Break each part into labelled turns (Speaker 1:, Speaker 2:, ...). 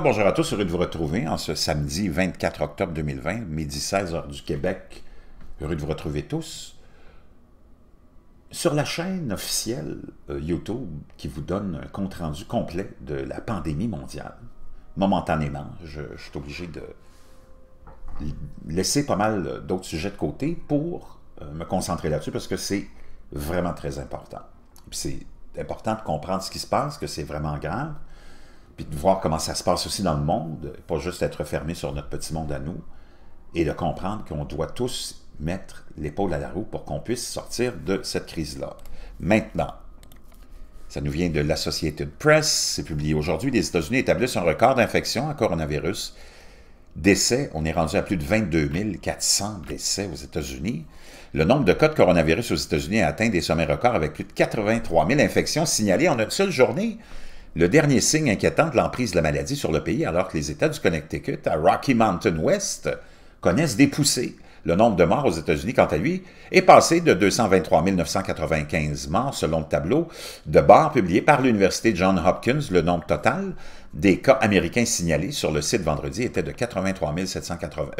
Speaker 1: bonjour à tous, heureux de vous retrouver en ce samedi 24 octobre 2020, midi 16 h du Québec. Heureux de vous retrouver tous. Sur la chaîne officielle euh, YouTube qui vous donne un compte-rendu complet de la pandémie mondiale, momentanément, je, suis obligé de laisser pas mal euh, d'autres sujets de côté pour euh, me concentrer là-dessus parce que c'est vraiment très important. C'est important de comprendre ce qui se passe, que c'est vraiment grave, puis de voir comment ça se passe aussi dans le monde, pas juste être fermé sur notre petit monde à nous, et de comprendre qu'on doit tous mettre l'épaule à la roue pour qu'on puisse sortir de cette crise-là. Maintenant, ça nous vient de l'Associated Press, c'est publié aujourd'hui, les États-Unis établissent un record d'infection à coronavirus, décès, on est rendu à plus de 22 400 décès aux États-Unis. Le nombre de cas de coronavirus aux États-Unis a atteint des sommets records avec plus de 83 000 infections signalées en une seule journée. Le dernier signe inquiétant de l'emprise de la maladie sur le pays alors que les États du Connecticut à Rocky Mountain West connaissent des poussées le nombre de morts aux États-Unis, quant à lui, est passé de 223 995 morts, selon le tableau de bord publié par l'Université Johns Hopkins. Le nombre total des cas américains signalés sur le site vendredi était de 83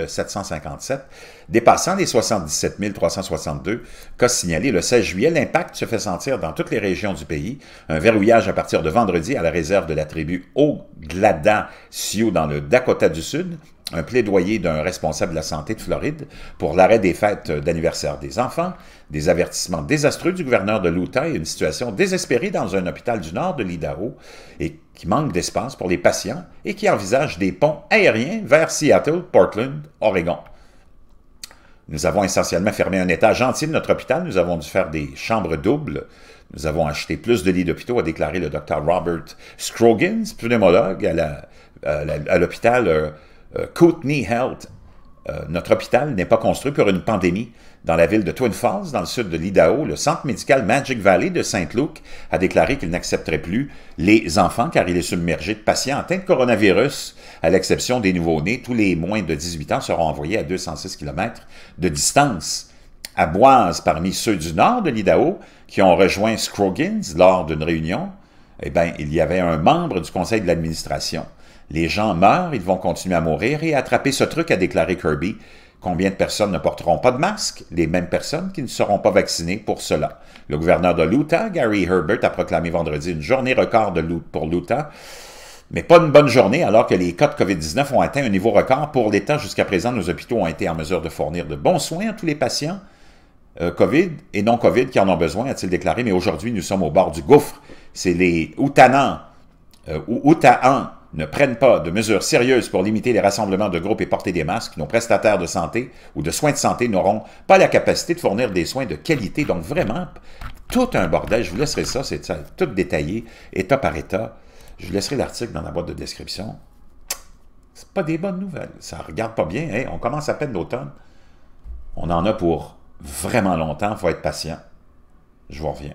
Speaker 1: 757, dépassant les 77 362 cas signalés le 16 juillet. L'impact se fait sentir dans toutes les régions du pays. Un verrouillage à partir de vendredi à la réserve de la tribu Oglada-Sioux dans le Dakota du Sud, un plaidoyer d'un responsable de la santé de Floride pour l'arrêt des fêtes d'anniversaire des enfants, des avertissements désastreux du gouverneur de l'Utah et une situation désespérée dans un hôpital du nord de l'Idaho et qui manque d'espace pour les patients et qui envisage des ponts aériens vers Seattle, Portland, Oregon. Nous avons essentiellement fermé un étage entier de notre hôpital. Nous avons dû faire des chambres doubles. Nous avons acheté plus de lits d'hôpitaux, a déclaré le docteur Robert Scroggins, pneumologue à l'hôpital euh, Kootenay euh, Health, euh, notre hôpital n'est pas construit pour une pandémie. Dans la ville de Twin Falls, dans le sud de l'Idaho, le centre médical Magic Valley de Saint-Luc a déclaré qu'il n'accepterait plus les enfants car il est submergé de patients atteints de coronavirus. À l'exception des nouveaux nés tous les moins de 18 ans seront envoyés à 206 km de distance. À Boise, parmi ceux du nord de l'Idaho qui ont rejoint Scroggins lors d'une réunion, eh bien, il y avait un membre du conseil de l'administration. Les gens meurent, ils vont continuer à mourir et attraper ce truc, a déclaré Kirby. Combien de personnes ne porteront pas de masque? Les mêmes personnes qui ne seront pas vaccinées pour cela. Le gouverneur de l'Utah, Gary Herbert, a proclamé vendredi une journée record de pour l'Utah, mais pas une bonne journée alors que les cas de COVID-19 ont atteint un niveau record pour l'État. Jusqu'à présent, nos hôpitaux ont été en mesure de fournir de bons soins à tous les patients, euh, COVID et non-COVID qui en ont besoin, a-t-il déclaré, mais aujourd'hui, nous sommes au bord du gouffre. C'est les Outanans euh, ou ne prennent pas de mesures sérieuses pour limiter les rassemblements de groupes et porter des masques, nos prestataires de santé ou de soins de santé n'auront pas la capacité de fournir des soins de qualité. Donc vraiment, tout un bordel. Je vous laisserai ça, c'est tout détaillé, état par état. Je vous laisserai l'article dans la boîte de description. C'est pas des bonnes nouvelles. Ça regarde pas bien. Hein. On commence à peine l'automne. On en a pour vraiment longtemps, il faut être patient. Je vous reviens.